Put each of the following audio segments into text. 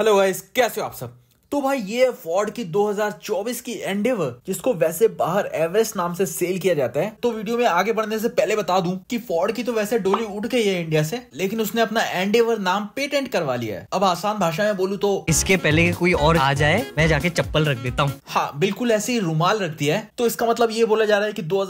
hello guys कैसे हो आप सब तो भाई ये है फोर्ड की 2024 की एंडेवर जिसको वैसे बाहर एवरेस्ट नाम से सेल किया जाता है तो वीडियो में आगे बढ़ने से पहले बता दूं कि फोर्ड की तो वैसे डोली उठ गई है इंडिया से लेकिन उसने अपना एंडेवर नाम पेटेंट करवा लिया है अब आसान भाषा में बोलूँ तो इसके पहले कोई और आ जाए मैं जाके चप्पल रख देता हूँ हाँ बिल्कुल ऐसे ही रूमाल रख दिया है तो इसका मतलब ये बोला जा रहा है की दो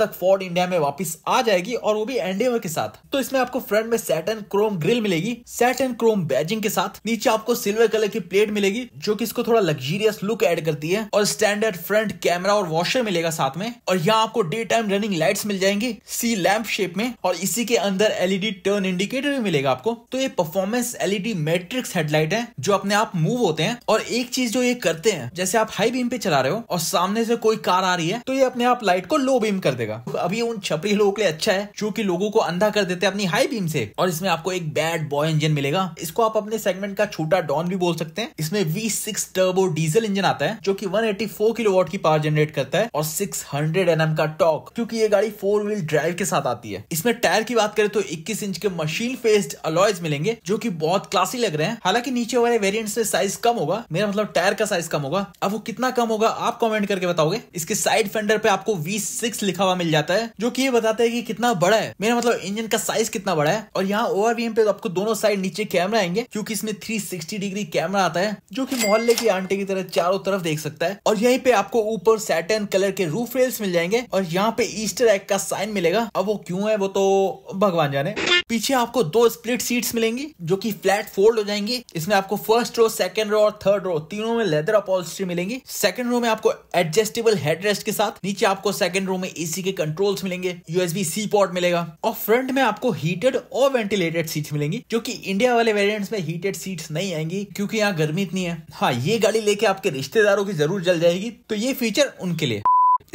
तक फोर्ड इंडिया में वापिस आ जाएगी और वो भी एंडेवर के साथ तो इसमें आपको फ्रंट में एंड क्रोम ग्रिल मिलेगी एंड क्रोम बैजिंग के साथ नीचे आपको सिल्वर कलर की प्लेट मिलेगी जो जो कि इसको थोड़ा लग्जीरियस लुक ऐड करती है और स्टैंडर्ड फ्रंट कैमरा और वॉशर मिलेगा साथ में और यहाँ आपको डे टाइम रनिंग लाइट्स मिल जाएंगे सी लैम्प शेप में और इसी के अंदर एलईडी टर्न इंडिकेटर भी मिलेगा आपको तो ये परफॉर्मेंस एलईडी मैट्रिक्स हेडलाइट है जो अपने आप मूव होते हैं और एक चीज जो ये करते हैं जैसे आप हाई बीम पे चला रहे हो और सामने से कोई कार आ रही है तो ये अपने आप लाइट को लो बीम कर देगा तो अभी उन छपरी लोगों के लिए अच्छा है जो की लोगों को अंधा कर देते हैं अपनी हाई बीम से और इसमें आपको एक बैड बॉय इंजन मिलेगा इसको आप अपने सेगमेंट का छोटा डॉन भी बोल सकते हैं इसमें V six turbo diesel engine आता है जो कि 184 किलोवाट की पावर जनरेट करता है और 600 हंड्रेड एनएम का टॉक क्योंकि ये गाड़ी फोर व्हील ड्राइव के साथ आती है इसमें टायर की बात करें तो 21 इंच के मशीन फेस्ड अलॉयज मिलेंगे जो की बहुत क्लासी लग रहे हैं हालांकि नीचे वाले वेरियंट से साइज कम होगा मेरा मतलब टायर का साइज कम होगा अब वो कितना कम होगा आप कॉमेंट करके बताओगे इसके साइड फेंडर पे आपको वी लिखा हुआ मिल जाता है जो की ये बताते हैं की कितना बड़ा है मेरा मतलब इंजन का साइज कितना बड़ा है और यहाँ ओवर पे तो आपको दोनों साइड नीचे कैमरा आएंगे क्योंकि इसमें थ्री डिग्री कैमरा आता है जो की मोहल्ले की आंटी की तरह चारों तरफ देख सकता है और यहीं पे आपको ऊपर सैटर्न कलर के रूफ रेल्स मिल जाएंगे और यहाँ पे ईस्टर एग का साइन मिलेगा अब वो क्यों है वो तो भगवान जाने पीछे आपको दो स्प्लिट सीट्स मिलेंगी जो कि फ्लैट फोल्ड हो जाएंगी इसमें आपको फर्स्ट रो सेकंड रो और थर्ड रो तीनों में लेदर अपॉलिस्ट्री मिलेंगी सेकंड रो में आपको एडजस्टेबल हेडरेस्ट के साथ नीचे आपको सेकंड रो में एसी के कंट्रोल्स मिलेंगे यूएसबी सी पॉट मिलेगा और फ्रंट में आपको हीटेड और वेंटिलेटेड सीट मिलेंगी जो की इंडिया वाले वेरियंट में हीटेड सीट्स नहीं आएंगी क्योंकि यहाँ गर्मी इतनी है हाँ ये गाड़ी लेके आपके रिश्तेदारों की जरूर जल जाएगी तो ये फीचर उनके लिए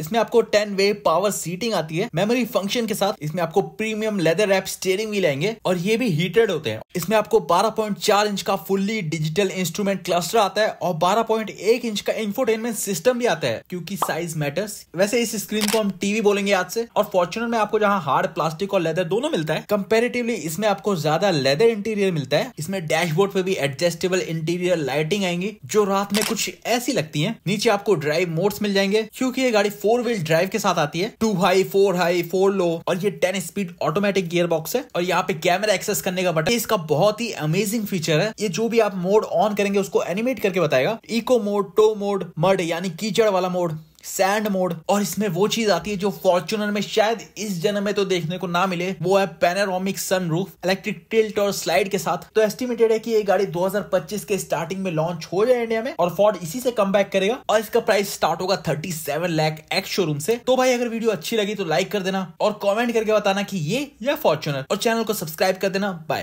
इसमें आपको टेन वे पावर सीटिंग आती है मेमोरी फंक्शन के साथ इसमें आपको प्रीमियम लेदर रैप स्टेयरिंग भी लेंगे और ये भी हीटेड होते हैं इसमें आपको 12.4 इंच का फुल्ली डिजिटल इंस्ट्रूमेंट क्लस्टर आता है और 12.1 इंच का इंफोटेनमेंट सिस्टम भी आता है क्योंकि साइज मैटर्स वैसे इस स्क्रीन को हम टीवी बोलेंगे आज से और फॉर्चुनर में आपको जहाँ हार्ड प्लास्टिक और लेदर दोनों मिलता है कंपेरेटिवली इसमें आपको ज्यादा लेदर इंटीरियर मिलता है इसमें डैशबोर्ड पे भी एडजस्टेबल इंटीरियर लाइटिंग आएंगी जो रात में कुछ ऐसी लगती है नीचे आपको ड्राइव मोड्स मिल जाएंगे क्योंकि ये गाड़ी फोर व्हील ड्राइव के साथ आती है two high four high four low और ये ten speed automatic gearbox है और यहाँ पे कैमरा एक्सेस करने का बटन इसका बहुत ही अमेजिंग फीचर है ये जो भी आप मोड ऑन करेंगे उसको एनिमेट करके बताएगा eco mode tow mode mud यानी कीचड़ वाला मोड सैंड मोड और इसमें वो चीज आती है जो फॉर्चुनर में शायद इस जन्म में तो देखने को ना मिले वो है पेनारोमिक सनरूफ इलेक्ट्रिक टिल्ट और स्लाइड के साथ तो एस्टिमेटेड है कि ये गाड़ी 2025 के स्टार्टिंग में लॉन्च हो जाए इंडिया में और फोर्ड इसी से कम करेगा और इसका प्राइस स्टार्ट होगा thirty seven lakh ex showroom से तो भाई अगर वीडियो अच्छी लगी तो लाइक कर देना और कॉमेंट करके बताना की ये या फॉर्चुनर और चैनल को सब्सक्राइब कर देना बाय